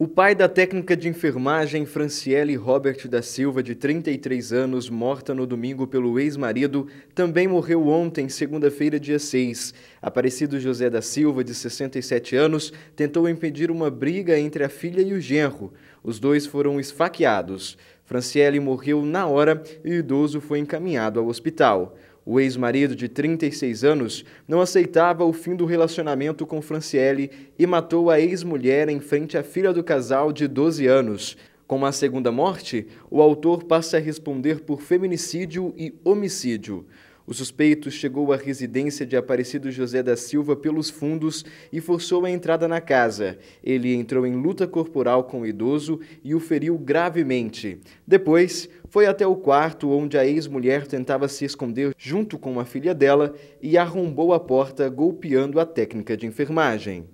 O pai da técnica de enfermagem Franciele Robert da Silva, de 33 anos, morta no domingo pelo ex-marido, também morreu ontem, segunda-feira, dia 6. Aparecido José da Silva, de 67 anos, tentou impedir uma briga entre a filha e o genro. Os dois foram esfaqueados. Franciele morreu na hora e o idoso foi encaminhado ao hospital. O ex-marido de 36 anos não aceitava o fim do relacionamento com Franciele e matou a ex-mulher em frente à filha do casal de 12 anos. Com a segunda morte, o autor passa a responder por feminicídio e homicídio. O suspeito chegou à residência de Aparecido José da Silva pelos fundos e forçou a entrada na casa. Ele entrou em luta corporal com o idoso e o feriu gravemente. Depois, foi até o quarto onde a ex-mulher tentava se esconder junto com a filha dela e arrombou a porta, golpeando a técnica de enfermagem.